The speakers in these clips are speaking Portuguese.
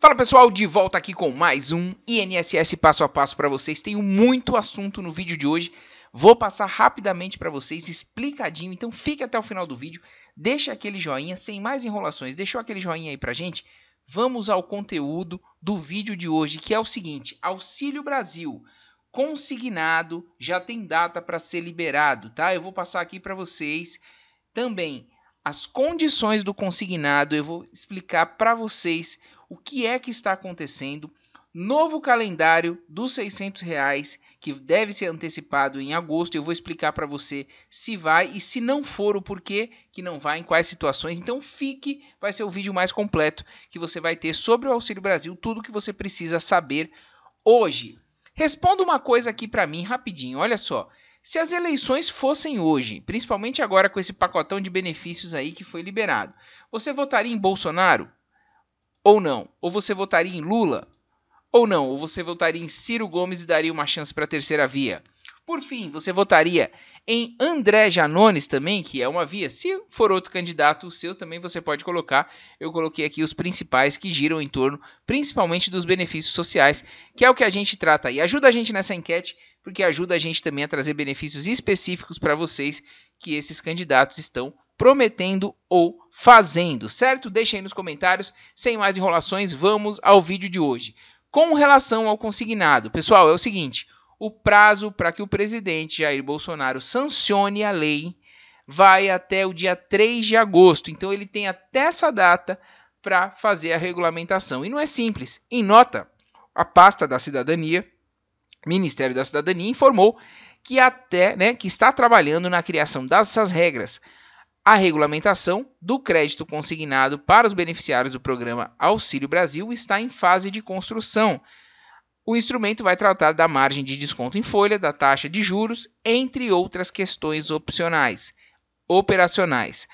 Fala pessoal, de volta aqui com mais um INSS passo a passo para vocês. Tenho muito assunto no vídeo de hoje. Vou passar rapidamente para vocês, explicadinho. Então fique até o final do vídeo, deixa aquele joinha, sem mais enrolações. Deixou aquele joinha aí pra gente? Vamos ao conteúdo do vídeo de hoje, que é o seguinte: Auxílio Brasil consignado já tem data para ser liberado, tá? Eu vou passar aqui para vocês também as condições do consignado, eu vou explicar para vocês o que é que está acontecendo, novo calendário dos 600 reais que deve ser antecipado em agosto. Eu vou explicar para você se vai e se não for o porquê que não vai, em quais situações. Então fique, vai ser o vídeo mais completo que você vai ter sobre o Auxílio Brasil, tudo que você precisa saber hoje. Responda uma coisa aqui para mim rapidinho. Olha só, se as eleições fossem hoje, principalmente agora com esse pacotão de benefícios aí que foi liberado, você votaria em Bolsonaro? ou não? Ou você votaria em Lula? Ou não? Ou você votaria em Ciro Gomes e daria uma chance para a terceira via? Por fim, você votaria em André Janones também, que é uma via. Se for outro candidato, o seu também você pode colocar. Eu coloquei aqui os principais que giram em torno, principalmente dos benefícios sociais, que é o que a gente trata aí. Ajuda a gente nessa enquete, porque ajuda a gente também a trazer benefícios específicos para vocês que esses candidatos estão prometendo ou fazendo, certo? Deixa aí nos comentários. Sem mais enrolações, vamos ao vídeo de hoje. Com relação ao consignado, pessoal, é o seguinte: o prazo para que o presidente Jair Bolsonaro sancione a lei vai até o dia 3 de agosto. Então ele tem até essa data para fazer a regulamentação. E não é simples. Em nota, a pasta da Cidadania, Ministério da Cidadania informou que até, né, que está trabalhando na criação dessas regras a regulamentação do crédito consignado para os beneficiários do programa Auxílio Brasil está em fase de construção. O instrumento vai tratar da margem de desconto em folha, da taxa de juros, entre outras questões opcionais, operacionais.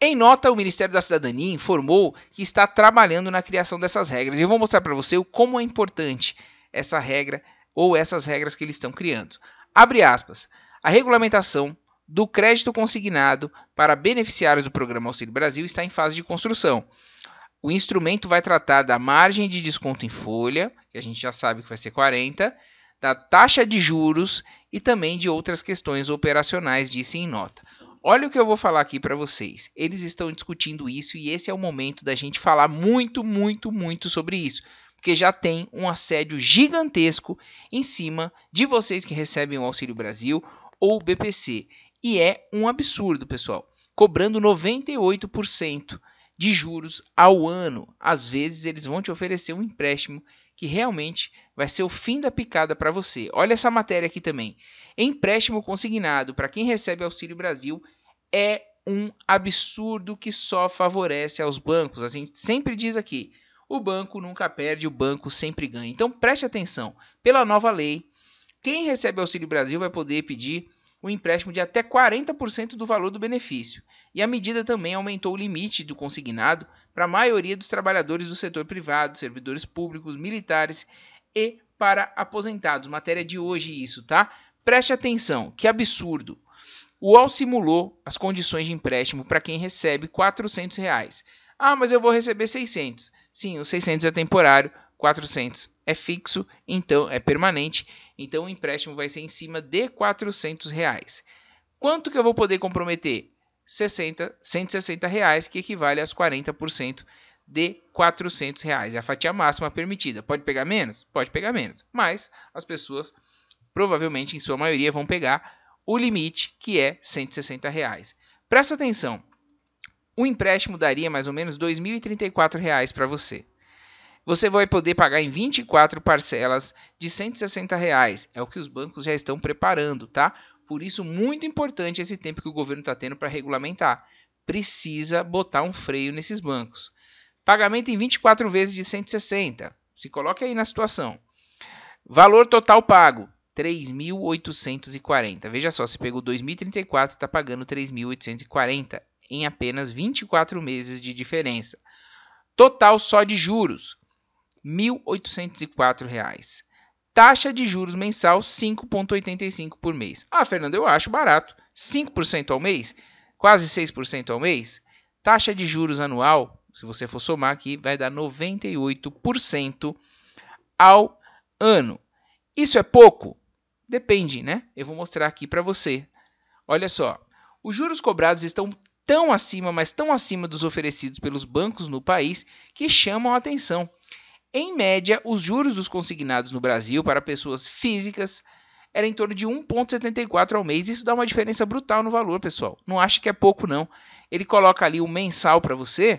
Em nota, o Ministério da Cidadania informou que está trabalhando na criação dessas regras. eu vou mostrar para você como é importante essa regra ou essas regras que eles estão criando. Abre aspas. A regulamentação do crédito consignado para beneficiários do Programa Auxílio Brasil está em fase de construção. O instrumento vai tratar da margem de desconto em folha, que a gente já sabe que vai ser 40, da taxa de juros e também de outras questões operacionais, disse em nota. Olha o que eu vou falar aqui para vocês. Eles estão discutindo isso e esse é o momento da gente falar muito, muito, muito sobre isso porque já tem um assédio gigantesco em cima de vocês que recebem o Auxílio Brasil ou o BPC. E é um absurdo, pessoal. Cobrando 98% de juros ao ano. Às vezes eles vão te oferecer um empréstimo que realmente vai ser o fim da picada para você. Olha essa matéria aqui também. Empréstimo consignado para quem recebe Auxílio Brasil é um absurdo que só favorece aos bancos. A gente sempre diz aqui, o banco nunca perde, o banco sempre ganha. Então preste atenção: pela nova lei, quem recebe Auxílio Brasil vai poder pedir o um empréstimo de até 40% do valor do benefício. E a medida também aumentou o limite do consignado para a maioria dos trabalhadores do setor privado, servidores públicos, militares e para aposentados. Matéria de hoje isso, tá? Preste atenção, que absurdo. O UOL simulou as condições de empréstimo para quem recebe R$ 400. Reais. Ah, mas eu vou receber 600. Sim, os 600 é temporário, 400 é fixo, então é permanente. Então o empréstimo vai ser em cima de 400 reais. Quanto que eu vou poder comprometer? 60, 160 reais, que equivale aos 40% de 400 reais. É a fatia máxima permitida. Pode pegar menos? Pode pegar menos. Mas as pessoas, provavelmente em sua maioria, vão pegar o limite que é 160 reais. Presta atenção. O empréstimo daria mais ou menos R$ 2.034 para você. Você vai poder pagar em 24 parcelas de R$ 160. Reais. É o que os bancos já estão preparando, tá? Por isso, muito importante esse tempo que o governo está tendo para regulamentar. Precisa botar um freio nesses bancos. Pagamento em 24 vezes de 160. Se coloque aí na situação. Valor total pago: 3.840. Veja só, você pegou 2.034 e está pagando 3.840 em apenas 24 meses de diferença. Total só de juros, R$ 1.804. Taxa de juros mensal 5,85 por mês. Ah, Fernando, eu acho barato. 5% ao mês? Quase 6% ao mês? Taxa de juros anual, se você for somar aqui, vai dar 98% ao ano. Isso é pouco? Depende, né? Eu vou mostrar aqui para você. Olha só, os juros cobrados estão tão acima, mas tão acima dos oferecidos pelos bancos no país, que chamam a atenção. Em média, os juros dos consignados no Brasil para pessoas físicas era em torno de 1,74 ao mês. Isso dá uma diferença brutal no valor, pessoal. Não acha que é pouco, não. Ele coloca ali o um mensal para você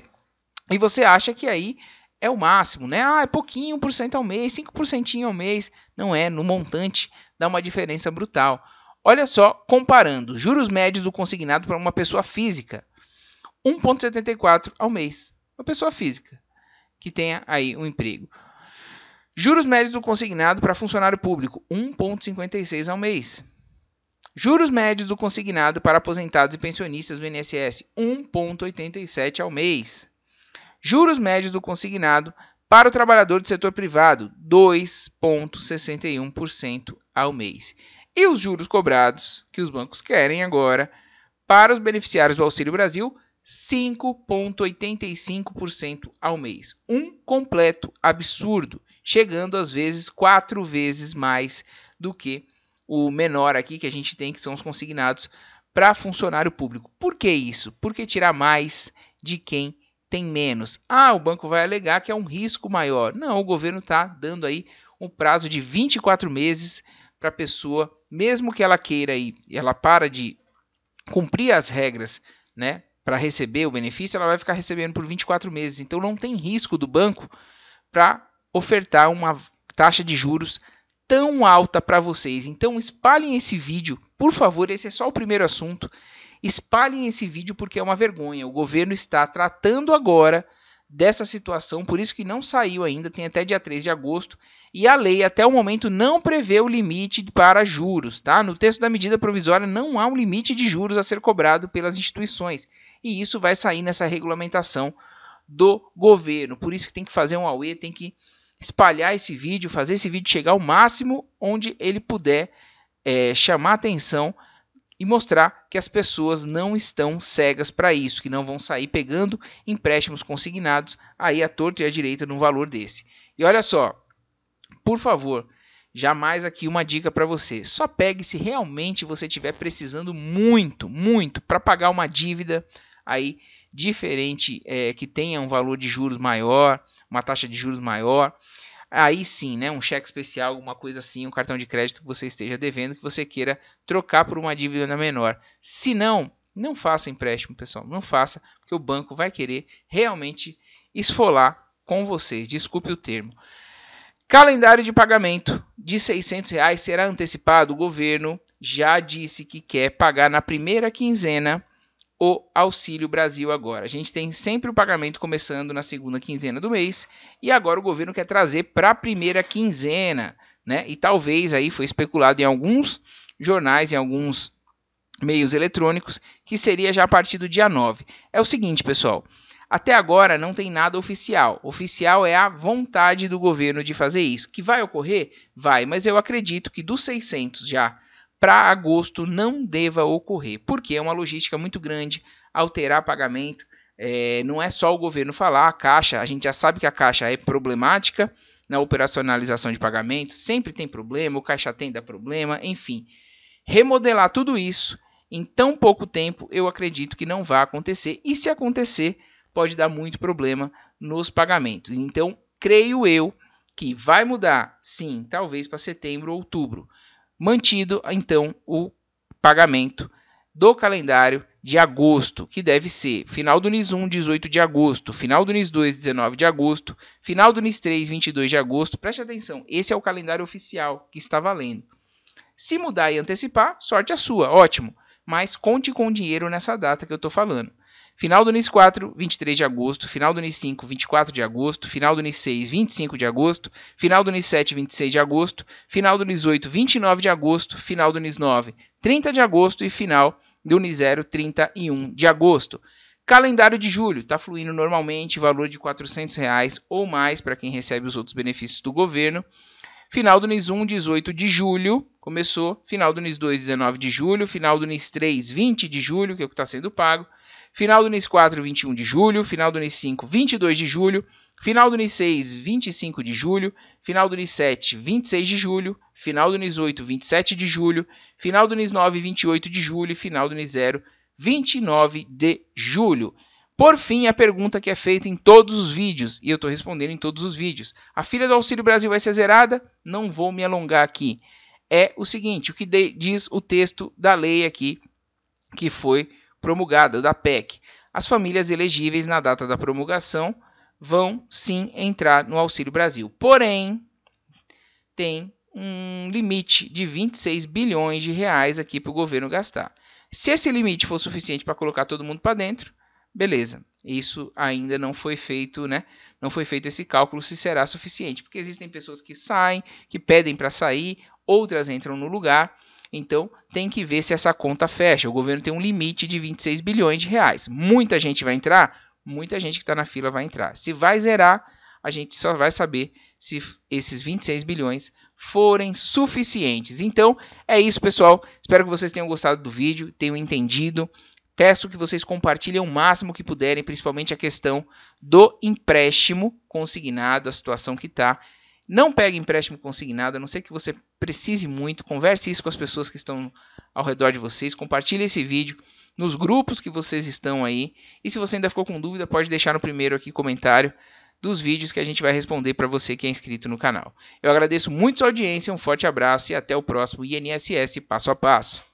e você acha que aí é o máximo, né? Ah, é pouquinho por cento ao mês, 5% ao mês. Não é, no montante dá uma diferença brutal. Olha só, comparando juros médios do consignado para uma pessoa física, 1,74 ao mês. Uma pessoa física que tenha aí um emprego. Juros médios do consignado para funcionário público, 1,56 ao mês. Juros médios do consignado para aposentados e pensionistas do INSS, 1,87 ao mês. Juros médios do consignado para o trabalhador do setor privado, 2,61% ao mês e os juros cobrados que os bancos querem agora para os beneficiários do Auxílio Brasil, 5,85% ao mês. Um completo absurdo, chegando às vezes quatro vezes mais do que o menor aqui que a gente tem, que são os consignados para funcionário público. Por que isso? Porque tirar mais de quem tem menos. Ah, o banco vai alegar que é um risco maior. Não, o governo está dando aí um prazo de 24 meses para a pessoa mesmo que ela queira e ela para de cumprir as regras, né, para receber o benefício, ela vai ficar recebendo por 24 meses. Então não tem risco do banco para ofertar uma taxa de juros tão alta para vocês. Então espalhem esse vídeo, por favor, esse é só o primeiro assunto. Espalhem esse vídeo porque é uma vergonha. O governo está tratando agora dessa situação, por isso que não saiu ainda, tem até dia 3 de agosto, e a lei até o momento não prevê o limite para juros, tá? No texto da medida provisória não há um limite de juros a ser cobrado pelas instituições, e isso vai sair nessa regulamentação do governo. Por isso que tem que fazer um AUE, tem que espalhar esse vídeo, fazer esse vídeo chegar ao máximo onde ele puder é, chamar atenção e mostrar que as pessoas não estão cegas para isso, que não vão sair pegando empréstimos consignados aí à torta e à direita num valor desse. E olha só, por favor, jamais aqui uma dica para você. Só pegue se realmente você estiver precisando muito, muito para pagar uma dívida aí diferente, é, que tenha um valor de juros maior, uma taxa de juros maior aí sim, né, um cheque especial, alguma coisa assim, um cartão de crédito que você esteja devendo, que você queira trocar por uma dívida menor. Se não, não faça empréstimo, pessoal, não faça, porque o banco vai querer realmente esfolar com vocês, desculpe o termo. Calendário de pagamento de R$ 600 reais será antecipado. O governo já disse que quer pagar na primeira quinzena o Auxílio Brasil agora. A gente tem sempre o pagamento começando na segunda quinzena do mês e agora o governo quer trazer para a primeira quinzena, né? E talvez aí foi especulado em alguns jornais, em alguns meios eletrônicos, que seria já a partir do dia 9. É o seguinte, pessoal, até agora não tem nada oficial. Oficial é a vontade do governo de fazer isso. Que vai ocorrer? Vai, mas eu acredito que dos 600 já para agosto não deva ocorrer, porque é uma logística muito grande alterar pagamento. É, não é só o governo falar, a Caixa, a gente já sabe que a Caixa é problemática na operacionalização de pagamento, sempre tem problema, o Caixa tem dá problema, enfim. Remodelar tudo isso em tão pouco tempo, eu acredito que não vai acontecer, e se acontecer, pode dar muito problema nos pagamentos. Então, creio eu que vai mudar, sim, talvez para setembro ou outubro, mantido então o pagamento do calendário de agosto, que deve ser final do NIS 1, 18 de agosto, final do NIS 2, 19 de agosto, final do NIS 3, 22 de agosto. Preste atenção, esse é o calendário oficial que está valendo. Se mudar e antecipar, sorte a sua, ótimo. Mas conte com o dinheiro nessa data que eu estou falando. Final do NIS 4, 23 de agosto. Final do NIS 5, 24 de agosto. Final do NIS 6, 25 de agosto. Final do NIS 7, 26 de agosto. Final do NIS 8, 29 de agosto. Final do NIS 9, 30 de agosto. E final do NIS 0, 31 de agosto. Calendário de julho está fluindo normalmente, valor de R$ 400 reais ou mais para quem recebe os outros benefícios do governo. Final do NIS 1, 18 de julho, começou. Final do NIS 2, 19 de julho. Final do NIS 3, 20 de julho, que é o que está sendo pago. Final do NIS 4, 21 de julho. Final do NIS 5, 22 de julho. Final do NIS 6, 25 de julho. Final do NIS 7, 26 de julho. Final do NIS 8, 27 de julho. Final do NIS 9, 28 de julho. E final do NIS 0, 29 de julho. Por fim, a pergunta que é feita em todos os vídeos, e eu estou respondendo em todos os vídeos. A filha do Auxílio Brasil vai ser zerada? Não vou me alongar aqui. É o seguinte, o que diz o texto da lei aqui, que foi promulgada da PEC, as famílias elegíveis na data da promulgação vão sim entrar no Auxílio Brasil. Porém, tem um limite de 26 bilhões de reais aqui para o governo gastar. Se esse limite for suficiente para colocar todo mundo para dentro, beleza. Isso ainda não foi feito, né? Não foi feito esse cálculo se será suficiente, porque existem pessoas que saem, que pedem para sair, outras entram no lugar. Então, tem que ver se essa conta fecha. O governo tem um limite de 26 bilhões de reais. Muita gente vai entrar? Muita gente que está na fila vai entrar. Se vai zerar, a gente só vai saber se esses 26 bilhões forem suficientes. Então, é isso, pessoal. Espero que vocês tenham gostado do vídeo, tenham entendido. Peço que vocês compartilhem o máximo que puderem, principalmente a questão do empréstimo consignado, a situação que está. Não pegue empréstimo consignado, a não ser que você precise muito. Converse isso com as pessoas que estão ao redor de vocês. Compartilhe esse vídeo nos grupos que vocês estão aí. E se você ainda ficou com dúvida, pode deixar no primeiro aqui comentário dos vídeos que a gente vai responder para você que é inscrito no canal. Eu agradeço muito sua audiência, um forte abraço e até o próximo INSS Passo a Passo.